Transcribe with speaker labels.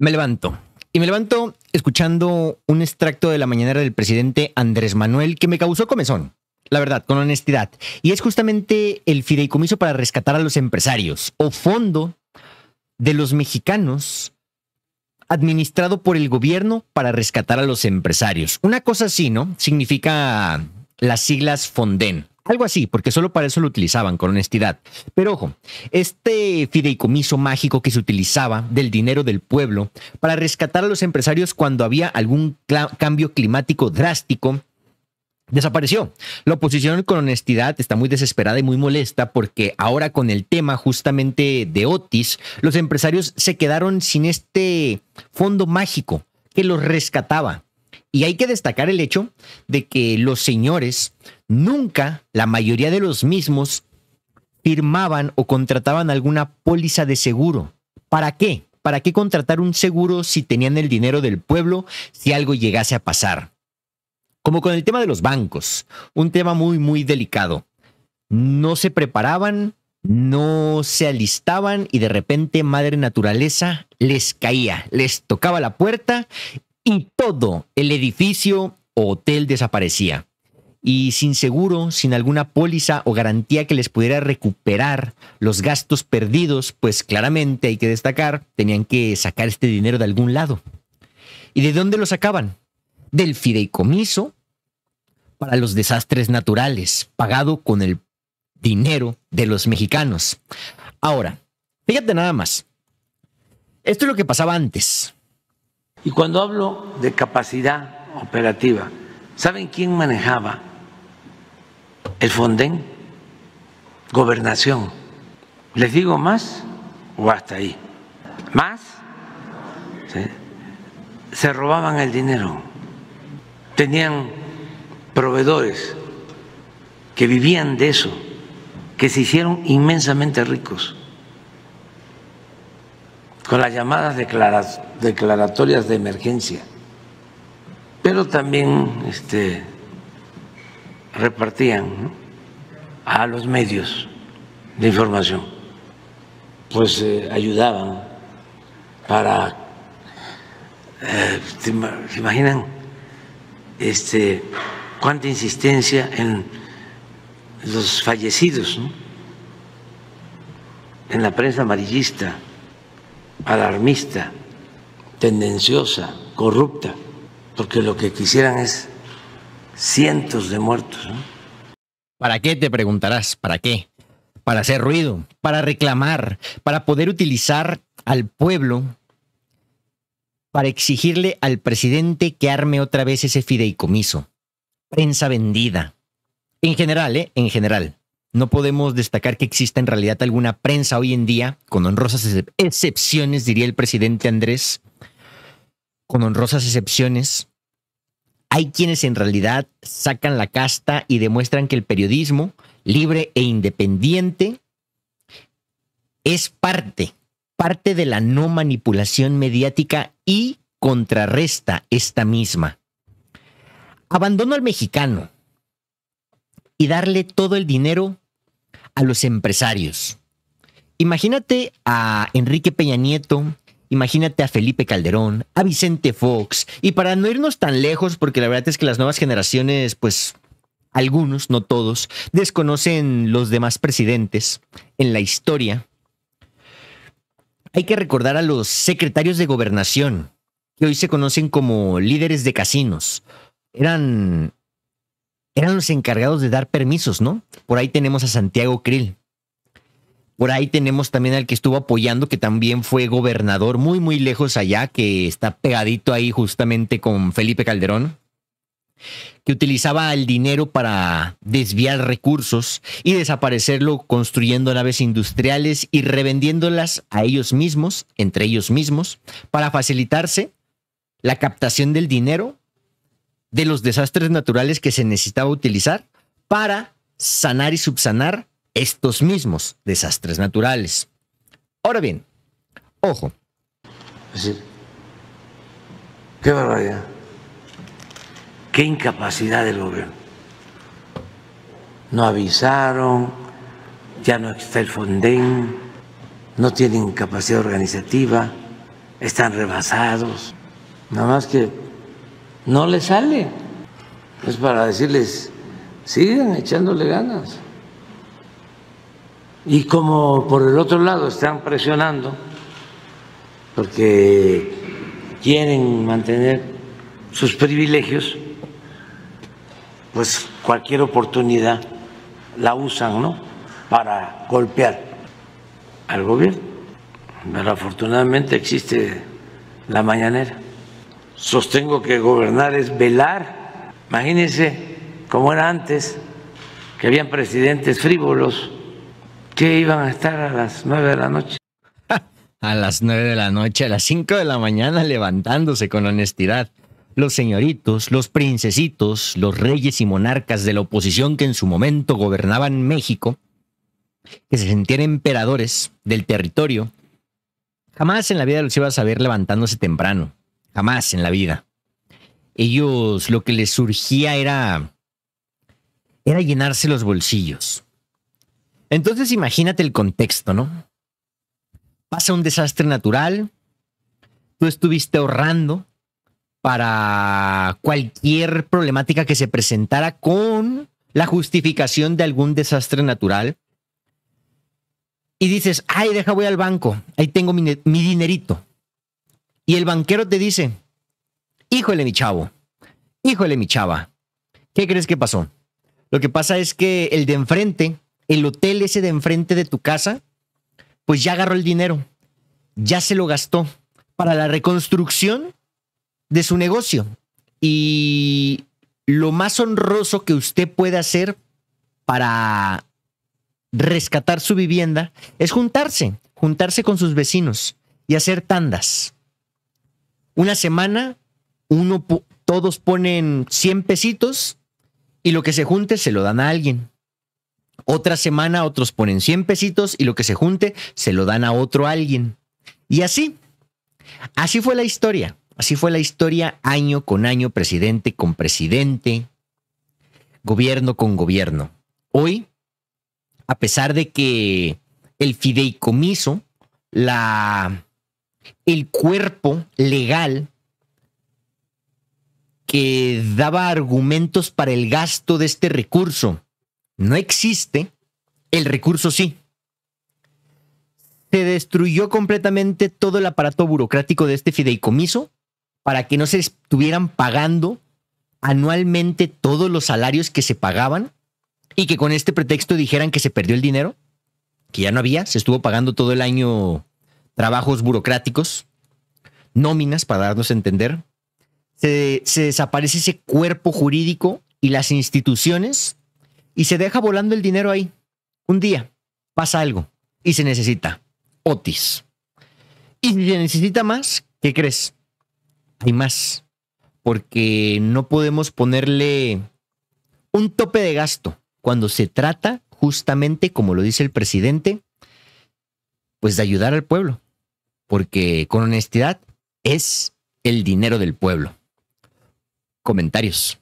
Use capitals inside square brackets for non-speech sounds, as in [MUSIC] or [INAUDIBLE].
Speaker 1: Me levanto. Y me levanto escuchando un extracto de la mañanera del presidente Andrés Manuel que me causó comezón. La verdad, con honestidad. Y es justamente el fideicomiso para rescatar a los empresarios o fondo de los mexicanos administrado por el gobierno para rescatar a los empresarios. Una cosa así, ¿no? Significa las siglas FONDEN. Algo así, porque solo para eso lo utilizaban, con honestidad. Pero ojo, este fideicomiso mágico que se utilizaba del dinero del pueblo para rescatar a los empresarios cuando había algún cambio climático drástico, desapareció. La oposición con honestidad está muy desesperada y muy molesta porque ahora con el tema justamente de Otis, los empresarios se quedaron sin este fondo mágico que los rescataba y hay que destacar el hecho de que los señores nunca, la mayoría de los mismos, firmaban o contrataban alguna póliza de seguro. ¿Para qué? ¿Para qué contratar un seguro si tenían el dinero del pueblo si algo llegase a pasar? Como con el tema de los bancos, un tema muy, muy delicado. No se preparaban, no se alistaban y de repente Madre Naturaleza les caía, les tocaba la puerta y todo el edificio o hotel desaparecía. Y sin seguro, sin alguna póliza o garantía que les pudiera recuperar los gastos perdidos, pues claramente hay que destacar, tenían que sacar este dinero de algún lado. ¿Y de dónde lo sacaban? Del fideicomiso para los desastres naturales, pagado con el dinero de los mexicanos. Ahora, fíjate nada más. Esto es lo que pasaba antes. Y cuando hablo de capacidad operativa,
Speaker 2: ¿saben quién manejaba el Fonden? Gobernación. ¿Les digo más o hasta ahí? ¿Más? Se robaban el dinero. Tenían proveedores que vivían de eso, que se hicieron inmensamente ricos con las llamadas declaratorias de emergencia, pero también este, repartían a los medios de información, pues eh, ayudaban para, eh, ¿se imaginan este, cuánta insistencia en los fallecidos, en la prensa amarillista? alarmista, tendenciosa, corrupta, porque lo que quisieran es
Speaker 1: cientos de muertos. ¿Para qué te preguntarás? ¿Para qué? Para hacer ruido, para reclamar, para poder utilizar al pueblo para exigirle al presidente que arme otra vez ese fideicomiso. Prensa vendida. En general, ¿eh? En general no podemos destacar que exista en realidad alguna prensa hoy en día, con honrosas excepciones, diría el presidente Andrés, con honrosas excepciones. Hay quienes en realidad sacan la casta y demuestran que el periodismo libre e independiente es parte, parte de la no manipulación mediática y contrarresta esta misma. Abandono al mexicano, y darle todo el dinero a los empresarios. Imagínate a Enrique Peña Nieto, imagínate a Felipe Calderón, a Vicente Fox, y para no irnos tan lejos, porque la verdad es que las nuevas generaciones, pues algunos, no todos, desconocen los demás presidentes en la historia. Hay que recordar a los secretarios de gobernación, que hoy se conocen como líderes de casinos. Eran eran los encargados de dar permisos, ¿no? Por ahí tenemos a Santiago Krill. Por ahí tenemos también al que estuvo apoyando, que también fue gobernador muy, muy lejos allá, que está pegadito ahí justamente con Felipe Calderón, que utilizaba el dinero para desviar recursos y desaparecerlo construyendo naves industriales y revendiéndolas a ellos mismos, entre ellos mismos, para facilitarse la captación del dinero de los desastres naturales que se necesitaba utilizar para sanar y subsanar estos mismos desastres naturales. Ahora bien, ojo. qué barbaridad, qué incapacidad
Speaker 2: del gobierno. No avisaron, ya no está el Fonden, no tienen capacidad organizativa, están rebasados. Nada más que no le sale. Es para decirles, sigan echándole ganas. Y como por el otro lado están presionando, porque quieren mantener sus privilegios, pues cualquier oportunidad la usan, ¿no? Para golpear al gobierno. Pero afortunadamente existe la mañanera sostengo que gobernar es velar. Imagínense cómo era antes, que habían presidentes frívolos
Speaker 1: que iban a estar a las nueve de la noche. [LAUGHS] a las nueve de la noche, a las cinco de la mañana, levantándose con honestidad. Los señoritos, los princesitos, los reyes y monarcas de la oposición que en su momento gobernaban México, que se sentían emperadores del territorio, jamás en la vida los iba a ver levantándose temprano Jamás en la vida. Ellos lo que les surgía era era llenarse los bolsillos. Entonces imagínate el contexto, ¿no? Pasa un desastre natural, tú estuviste ahorrando para cualquier problemática que se presentara con la justificación de algún desastre natural. Y dices, ay, deja, voy al banco, ahí tengo mi dinerito. Y el banquero te dice, híjole mi chavo, híjole mi chava, ¿qué crees que pasó? Lo que pasa es que el de enfrente, el hotel ese de enfrente de tu casa, pues ya agarró el dinero, ya se lo gastó para la reconstrucción de su negocio. Y lo más honroso que usted puede hacer para rescatar su vivienda es juntarse, juntarse con sus vecinos y hacer tandas. Una semana, uno, todos ponen 100 pesitos y lo que se junte se lo dan a alguien. Otra semana otros ponen 100 pesitos y lo que se junte se lo dan a otro alguien. Y así, así fue la historia. Así fue la historia año con año, presidente con presidente, gobierno con gobierno. Hoy, a pesar de que el fideicomiso, la el cuerpo legal que daba argumentos para el gasto de este recurso no existe, el recurso sí. Se destruyó completamente todo el aparato burocrático de este fideicomiso para que no se estuvieran pagando anualmente todos los salarios que se pagaban y que con este pretexto dijeran que se perdió el dinero, que ya no había, se estuvo pagando todo el año trabajos burocráticos, nóminas, para darnos a entender. Se, desaparece ese cuerpo jurídico y las instituciones y se deja volando el dinero ahí. Un día pasa algo y se necesita Otis. Y si se necesita más, ¿qué crees? Hay más. Porque no podemos ponerle un tope de gasto cuando se trata, justamente como lo dice el presidente, pues de ayudar al pueblo porque con honestidad es el dinero del pueblo. Comentarios.